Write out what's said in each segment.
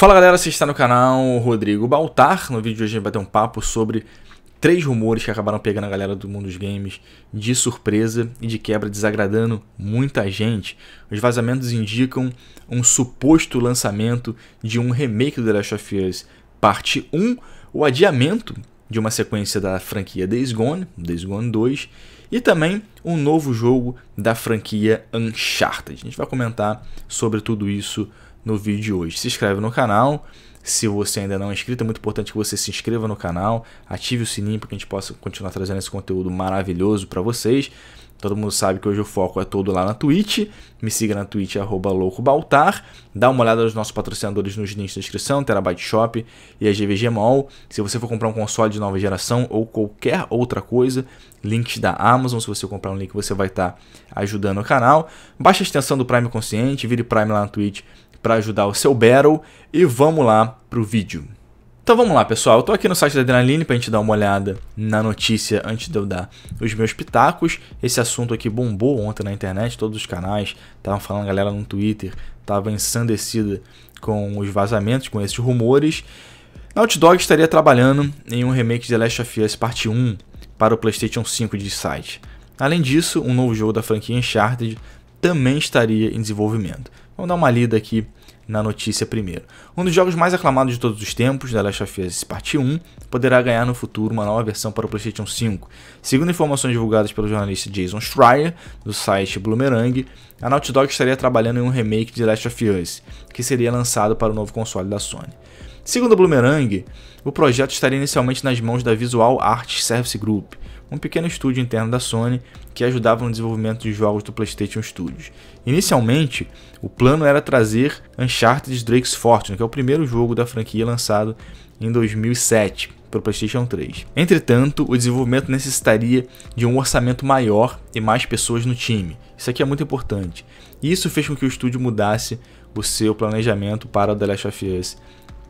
Fala galera, você está no canal Rodrigo Baltar. No vídeo de hoje a gente vai ter um papo sobre três rumores que acabaram pegando a galera do mundo dos games de surpresa e de quebra desagradando muita gente. Os vazamentos indicam um suposto lançamento de um remake do The Last of Us Parte 1, o adiamento de uma sequência da franquia Days Gone, Days Gone 2, e também um novo jogo da franquia Uncharted. A gente vai comentar sobre tudo isso no vídeo de hoje. Se inscreve no canal. Se você ainda não é inscrito, é muito importante que você se inscreva no canal, ative o sininho para que a gente possa continuar trazendo esse conteúdo maravilhoso para vocês. Todo mundo sabe que hoje o foco é todo lá na Twitch. Me siga na Twitch, arroba loucobaltar. Dá uma olhada nos nossos patrocinadores nos links da descrição, Terabyte Shop e a GVG Mall. Se você for comprar um console de nova geração ou qualquer outra coisa, links da Amazon. Se você comprar um link, você vai estar tá ajudando o canal. Baixa a extensão do Prime Consciente, vire Prime lá na Twitch para ajudar o seu Battle. E vamos lá pro vídeo. Então vamos lá, pessoal. Eu tô aqui no site da Adrenaline pra gente dar uma olhada na notícia antes de eu dar os meus pitacos. Esse assunto aqui bombou ontem na internet, todos os canais estavam falando, a galera no Twitter estava ensandecida com os vazamentos, com esses rumores. Naughty Dog estaria trabalhando em um remake de The Last of Us Parte 1 para o PlayStation 5 de site. Além disso, um novo jogo da franquia Uncharted também estaria em desenvolvimento. Vamos dar uma lida aqui na notícia primeiro. Um dos jogos mais aclamados de todos os tempos, The Last of Us Part 1, poderá ganhar no futuro uma nova versão para o PlayStation 5. Segundo informações divulgadas pelo jornalista Jason Schreier, do site Bloomerang, a Naughty Dog estaria trabalhando em um remake de The Last of Us, que seria lançado para o novo console da Sony. Segundo o Bloomerang, o projeto estaria inicialmente nas mãos da Visual Arts Service Group, um pequeno estúdio interno da Sony que ajudava no desenvolvimento de jogos do PlayStation Studios. Inicialmente, o plano era trazer Uncharted Drake's Fortune, que é o primeiro jogo da franquia lançado em 2007 para o PlayStation 3. Entretanto, o desenvolvimento necessitaria de um orçamento maior e mais pessoas no time. Isso aqui é muito importante. E isso fez com que o estúdio mudasse o seu planejamento para The Last of Us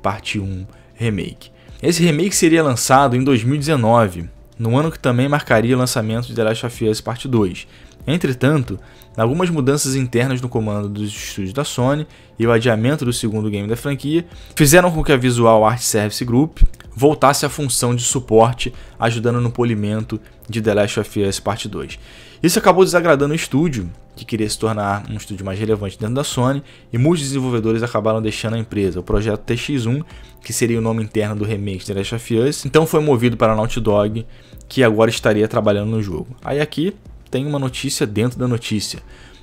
Parte 1 Remake. Esse remake seria lançado em 2019, no ano que também marcaria o lançamento de The Last of Us Part 2. Entretanto, algumas mudanças internas no comando dos estúdios da Sony e o adiamento do segundo game da franquia fizeram com que a Visual Art Service Group voltasse à função de suporte, ajudando no polimento de The Last of Us Part 2. Isso acabou desagradando o estúdio, que queria se tornar um estúdio mais relevante dentro da Sony, e muitos desenvolvedores acabaram deixando a empresa. O projeto TX1, que seria o nome interno do remake de Last of Us, então foi movido para a Naughty Dog, que agora estaria trabalhando no jogo. Aí aqui tem uma notícia dentro da notícia.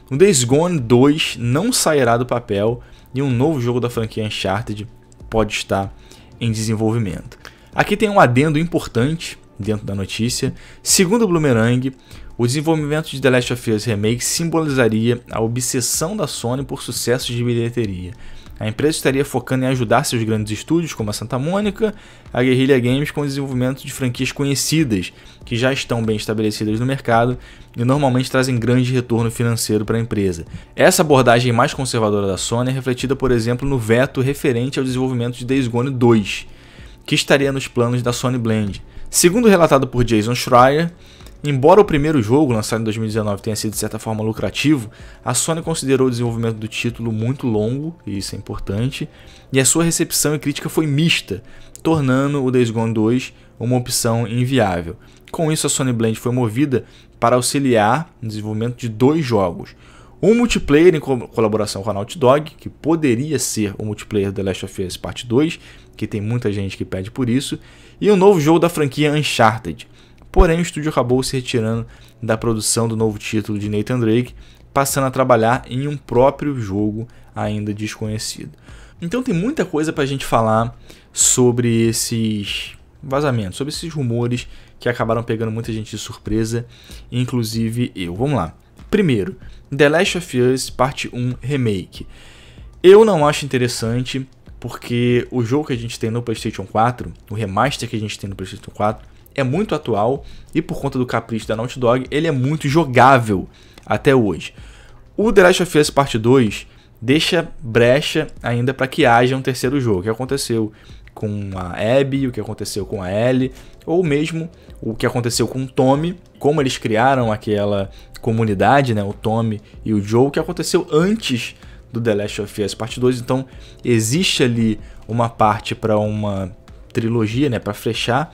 O Days Gone 2 não sairá do papel e um novo jogo da franquia Uncharted pode estar em desenvolvimento. Aqui tem um adendo importante dentro da notícia. Segundo o Bloomerang, o desenvolvimento de The Last of Us Remake simbolizaria a obsessão da Sony por sucessos de bilheteria. A empresa estaria focando em ajudar seus grandes estúdios, como a Santa Mônica, a Guerrilla Games, com o desenvolvimento de franquias conhecidas, que já estão bem estabelecidas no mercado e normalmente trazem grande retorno financeiro para a empresa. Essa abordagem mais conservadora da Sony é refletida, por exemplo, no veto referente ao desenvolvimento de Days Gone 2, que estaria nos planos da Sony Blend. Segundo relatado por Jason Schreier, Embora o primeiro jogo, lançado em 2019, tenha sido de certa forma lucrativo, a Sony considerou o desenvolvimento do título muito longo, e isso é importante, e a sua recepção e crítica foi mista, tornando o Days Gone 2 uma opção inviável. Com isso, a Sony Blend foi movida para auxiliar no desenvolvimento de dois jogos. Um multiplayer em co colaboração com a Naughty Dog, que poderia ser o multiplayer The Last of Us Part 2, que tem muita gente que pede por isso, e um novo jogo da franquia Uncharted. Porém, o estúdio acabou se retirando da produção do novo título de Nathan Drake, passando a trabalhar em um próprio jogo ainda desconhecido. Então tem muita coisa para a gente falar sobre esses vazamentos, sobre esses rumores que acabaram pegando muita gente de surpresa, inclusive eu. Vamos lá. Primeiro, The Last of Us Parte 1 Remake. Eu não acho interessante, porque o jogo que a gente tem no PlayStation 4, o remaster que a gente tem no PlayStation 4, é muito atual e por conta do capricho da Naughty Dog, ele é muito jogável até hoje. O The Last of Us Part 2 deixa brecha ainda para que haja um terceiro jogo, O que aconteceu com a Abby, o que aconteceu com a Ellie, ou mesmo o que aconteceu com o Tommy, como eles criaram aquela comunidade, né, o Tommy e o Joe, que aconteceu antes do The Last of Us Parte 2. Então, existe ali uma parte para uma trilogia, né, para fechar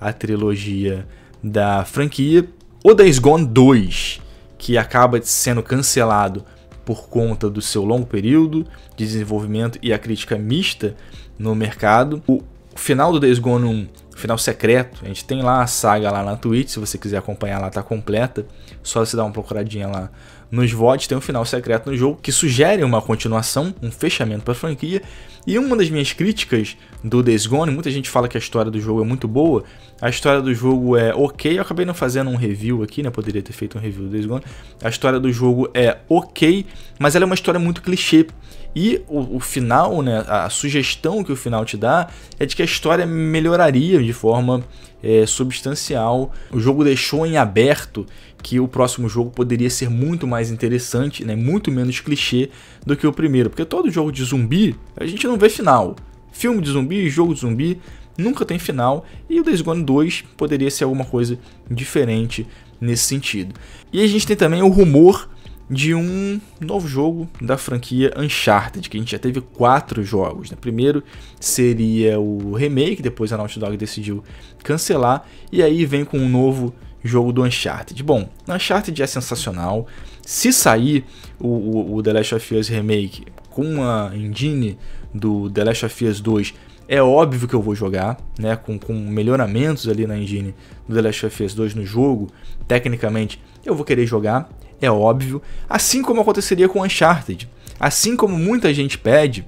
a trilogia da franquia. O Days Gone 2, que acaba sendo cancelado por conta do seu longo período de desenvolvimento e a crítica mista no mercado. O final do Days Gone 1, final secreto, a gente tem lá a saga lá na Twitch, se você quiser acompanhar lá, tá completa. Só você dar uma procuradinha lá nos VODs tem um final secreto no jogo que sugere uma continuação, um fechamento para a franquia. E uma das minhas críticas do Days Gone, muita gente fala que a história do jogo é muito boa, a história do jogo é ok, eu acabei não fazendo um review aqui, né? Poderia ter feito um review do Days Gone. A história do jogo é ok, mas ela é uma história muito clichê. E o, o, final, né, a sugestão que o final te dá é de que a história melhoraria de forma é, substancial. O jogo deixou em aberto que o próximo jogo poderia ser muito mais interessante, né, muito menos clichê do que o primeiro, porque todo jogo de zumbi a gente não vê final. Filme de zumbi, jogo de zumbi, nunca tem final, e o Days Gone 2 poderia ser alguma coisa diferente nesse sentido. E a gente tem também o rumor de um novo jogo da franquia Uncharted, que a gente já teve quatro jogos. Né? Primeiro seria o remake, depois a Naughty Dog decidiu cancelar, e aí vem com um novo jogo do Uncharted. Bom, Uncharted é sensacional. Se sair o, o, o The Last of Us Remake com a engine do The Last of Us 2 é óbvio que eu vou jogar, né? Com, com melhoramentos ali na engine do The Last of Us 2 no jogo. Tecnicamente, eu vou querer jogar, é óbvio. Assim como aconteceria com Uncharted. Assim como muita gente pede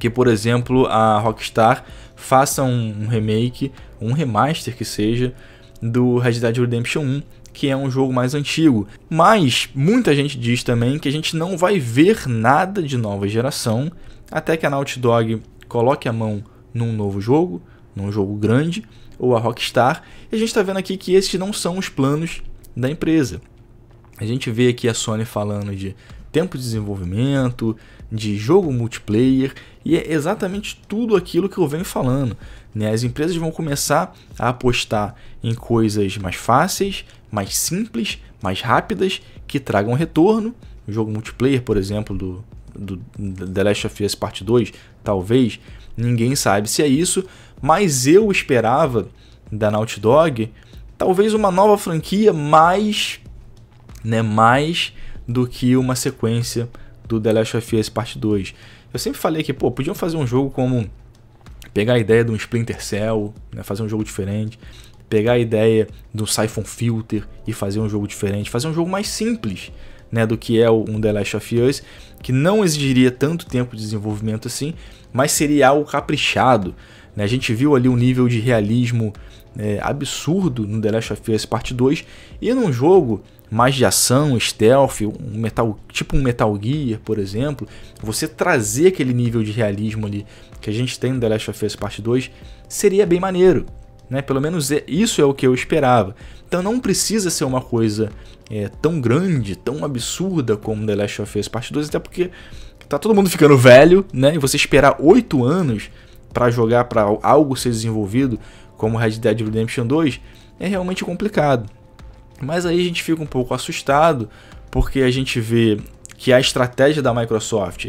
que, por exemplo, a Rockstar faça um remake, um remaster que seja, do Red Dead Redemption 1 que é um jogo mais antigo. Mas muita gente diz também que a gente não vai ver nada de nova geração até que a Naughty Dog coloque a mão num novo jogo, num jogo grande, ou a Rockstar. E a gente está vendo aqui que esses não são os planos da empresa. A gente vê aqui a Sony falando de tempo de desenvolvimento, de jogo multiplayer, e é exatamente tudo aquilo que eu venho falando. Né? As empresas vão começar a apostar em coisas mais fáceis, mais simples, mais rápidas, que tragam retorno. O jogo multiplayer, por exemplo, do, do The Last of Us Part 2, talvez Ninguém sabe se é isso, mas eu esperava da Naughty Dog talvez uma nova franquia mais, né, mais do que uma sequência do The Last of Us Parte 2. Eu sempre falei que, pô, podiam fazer um jogo como pegar a ideia de um Splinter Cell, né, fazer um jogo diferente, pegar a ideia do Siphon Filter e fazer um jogo diferente, fazer um jogo mais simples, né, do que é um The Last of Us, que não exigiria tanto tempo de desenvolvimento assim mas seria algo caprichado. Né? A gente viu ali um nível de realismo é, absurdo no The Last of Us Part 2 e num jogo mais de ação, stealth, um metal, tipo um Metal Gear, por exemplo, você trazer aquele nível de realismo ali que a gente tem no The Last of Us Part 2 seria bem maneiro. Né? Pelo menos é, isso é o que eu esperava. Então não precisa ser uma coisa é, tão grande, tão absurda como The Last of Us Part 2, até porque tá todo mundo ficando velho, né? E você esperar 8 anos para jogar para algo ser desenvolvido, como Red Dead Redemption 2, é realmente complicado. Mas aí a gente fica um pouco assustado, porque a gente vê que a estratégia da Microsoft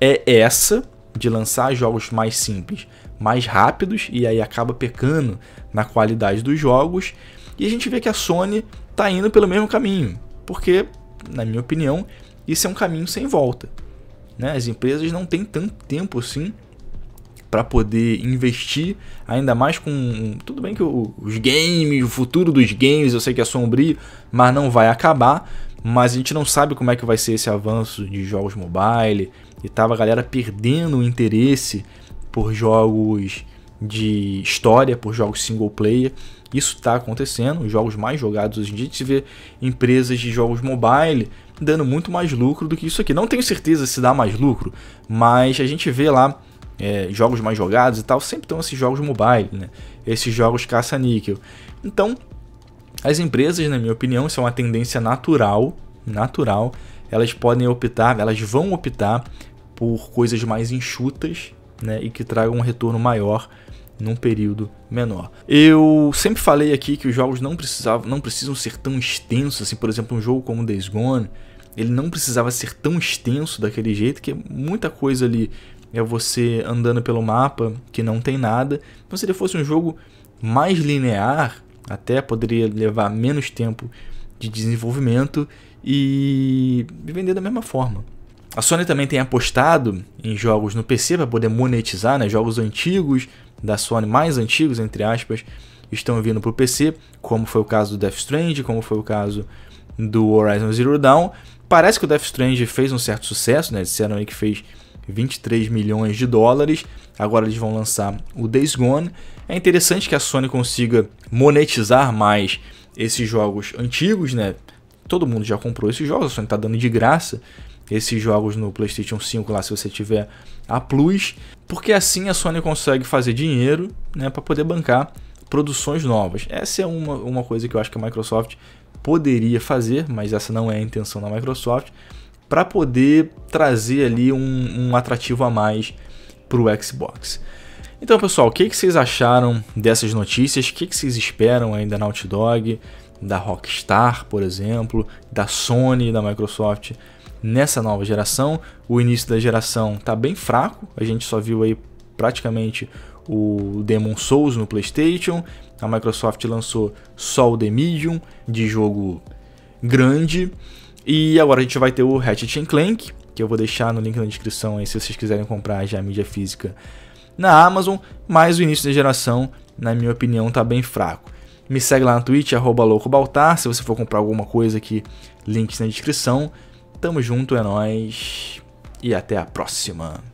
é essa de lançar jogos mais simples, mais rápidos e aí acaba pecando na qualidade dos jogos. E a gente vê que a Sony está indo pelo mesmo caminho, porque na minha opinião, isso é um caminho sem volta. Né? As empresas não têm tanto tempo assim para poder investir, ainda mais com. Tudo bem que os games, o futuro dos games, eu sei que é sombrio, mas não vai acabar. Mas a gente não sabe como é que vai ser esse avanço de jogos mobile. E tava a galera perdendo o interesse por jogos de história, por jogos single player. Isso está acontecendo, os jogos mais jogados hoje em dia. A gente vê empresas de jogos mobile dando muito mais lucro do que isso aqui. Não tenho certeza se dá mais lucro, mas a gente vê lá é, jogos mais jogados e tal, sempre estão esses jogos mobile, né? esses jogos caça-níquel. Então, as empresas, na minha opinião, são é uma tendência natural, natural, elas podem optar, elas vão optar por coisas mais enxutas né? e que tragam um retorno maior num período menor. Eu sempre falei aqui que os jogos não precisavam, não precisam ser tão extensos, assim, por exemplo, um jogo como Days Gone, ele não precisava ser tão extenso daquele jeito que é muita coisa ali é você andando pelo mapa que não tem nada. Então se ele fosse um jogo mais linear, até poderia levar menos tempo de desenvolvimento e vender da mesma forma. A Sony também tem apostado em jogos no PC para poder monetizar, né? jogos antigos, da Sony mais antigos, entre aspas, estão vindo para o PC, como foi o caso do Death Strand, como foi o caso do Horizon Zero Dawn. Parece que o Death Strand fez um certo sucesso, né? Disseram aí que fez 23 milhões de dólares. Agora eles vão lançar o Days Gone. É interessante que a Sony consiga monetizar mais esses jogos antigos, né? Todo mundo já comprou esses jogos, a Sony está dando de graça esses jogos no PlayStation 5 lá, se você tiver a Plus, porque assim a Sony consegue fazer dinheiro, né, para poder bancar produções novas. Essa é uma, uma coisa que eu acho que a Microsoft poderia fazer, mas essa não é a intenção da Microsoft, para poder trazer ali um, um atrativo a mais para o Xbox. Então, pessoal, o que, que vocês acharam dessas notícias? O que, que vocês esperam ainda na Naughty Dog, da Rockstar, por exemplo, da Sony, da Microsoft? nessa nova geração. O início da geração tá bem fraco, a gente só viu aí praticamente o Demon Souls no PlayStation. A Microsoft lançou só o The Medium de jogo grande. E agora a gente vai ter o Hatchet Clank, que eu vou deixar no link na descrição aí se vocês quiserem comprar já a mídia física na Amazon, mas o início da geração, na minha opinião, tá bem fraco. Me segue lá na Twitch, arroba loucobaltar, se você for comprar alguma coisa aqui, links na descrição. Tamo junto, é nóis. E até a próxima.